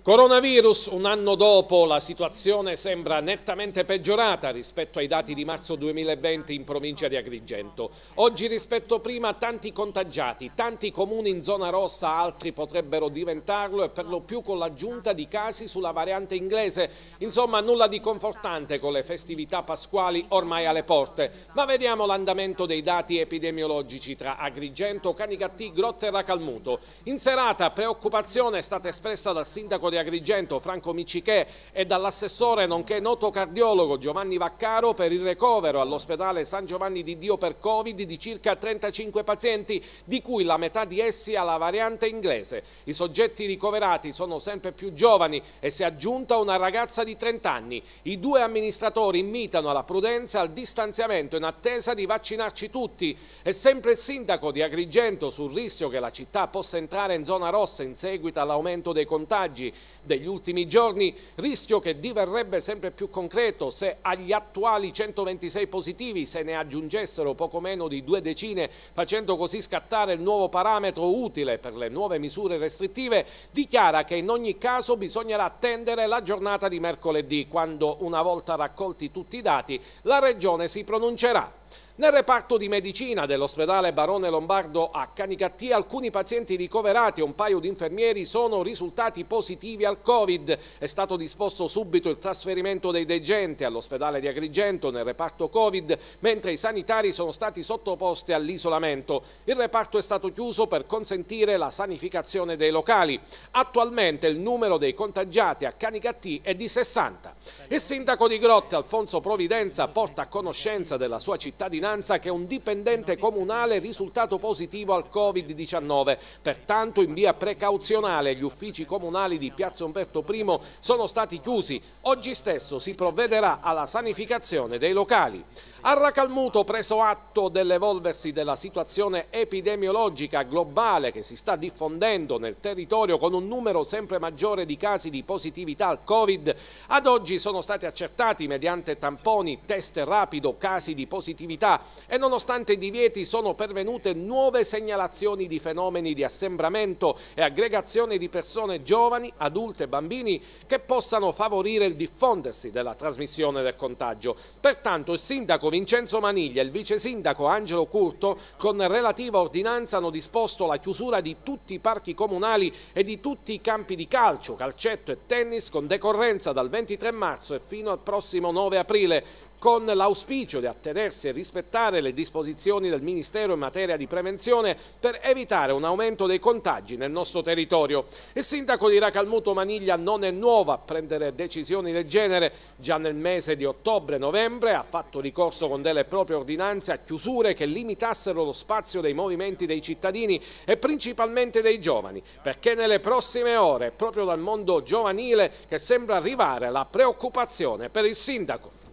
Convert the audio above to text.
Coronavirus, un anno dopo la situazione sembra nettamente peggiorata rispetto ai dati di marzo 2020 in provincia di Agrigento. Oggi rispetto prima tanti contagiati, tanti comuni in zona rossa, altri potrebbero diventarlo e per lo più con l'aggiunta di casi sulla variante inglese. Insomma nulla di confortante con le festività pasquali ormai alle porte. Ma vediamo l'andamento dei dati epidemiologici tra Agrigento, Canicattì, Grotta e Racalmuto. In serata preoccupazione è stata espressa dal sindaco sindaco di Agrigento Franco Micichè e dall'assessore nonché noto cardiologo Giovanni Vaccaro per il ricovero all'ospedale San Giovanni di Dio per Covid di circa 35 pazienti, di cui la metà di essi ha la variante inglese. I soggetti ricoverati sono sempre più giovani e si è aggiunta una ragazza di 30 anni. I due amministratori imitano alla prudenza, e al distanziamento in attesa di vaccinarci tutti. È sempre il sindaco di Agrigento sul rischio che la città possa entrare in zona rossa in seguito all'aumento dei contagi ostaggi degli ultimi giorni, rischio che diverrebbe sempre più concreto se agli attuali 126 positivi se ne aggiungessero poco meno di due decine, facendo così scattare il nuovo parametro utile per le nuove misure restrittive, dichiara che in ogni caso bisognerà attendere la giornata di mercoledì, quando una volta raccolti tutti i dati la Regione si pronuncerà. Nel reparto di medicina dell'ospedale Barone Lombardo a Canicattì alcuni pazienti ricoverati e un paio di infermieri sono risultati positivi al Covid. È stato disposto subito il trasferimento dei degenti all'ospedale di Agrigento nel reparto Covid, mentre i sanitari sono stati sottoposti all'isolamento. Il reparto è stato chiuso per consentire la sanificazione dei locali. Attualmente il numero dei contagiati a Canicattì è di 60. Il sindaco di Grotte, Alfonso Providenza, porta a conoscenza della sua cittadinanza cittadinanza che un dipendente comunale risultato positivo al Covid-19. Pertanto in via precauzionale gli uffici comunali di Piazza Umberto I sono stati chiusi. Oggi stesso si provvederà alla sanificazione dei locali. Arracalmuto, preso atto dell'evolversi della situazione epidemiologica globale che si sta diffondendo nel territorio con un numero sempre maggiore di casi di positività al Covid, ad oggi sono stati accertati mediante tamponi, test rapido, casi di positività e nonostante i divieti sono pervenute nuove segnalazioni di fenomeni di assembramento e aggregazione di persone giovani, adulte e bambini che possano favorire il diffondersi della trasmissione del contagio. Pertanto il sindaco Vincenzo Maniglia e il vice sindaco Angelo Curto con relativa ordinanza hanno disposto la chiusura di tutti i parchi comunali e di tutti i campi di calcio, calcetto e tennis con decorrenza dal 23 marzo e fino al prossimo 9 aprile con l'auspicio di attenersi e rispettare le disposizioni del Ministero in materia di prevenzione per evitare un aumento dei contagi nel nostro territorio. Il sindaco di Racalmuto Maniglia non è nuovo a prendere decisioni del genere. Già nel mese di ottobre-novembre ha fatto ricorso con delle proprie ordinanze a chiusure che limitassero lo spazio dei movimenti dei cittadini e principalmente dei giovani, perché nelle prossime ore è proprio dal mondo giovanile che sembra arrivare la preoccupazione per il sindaco.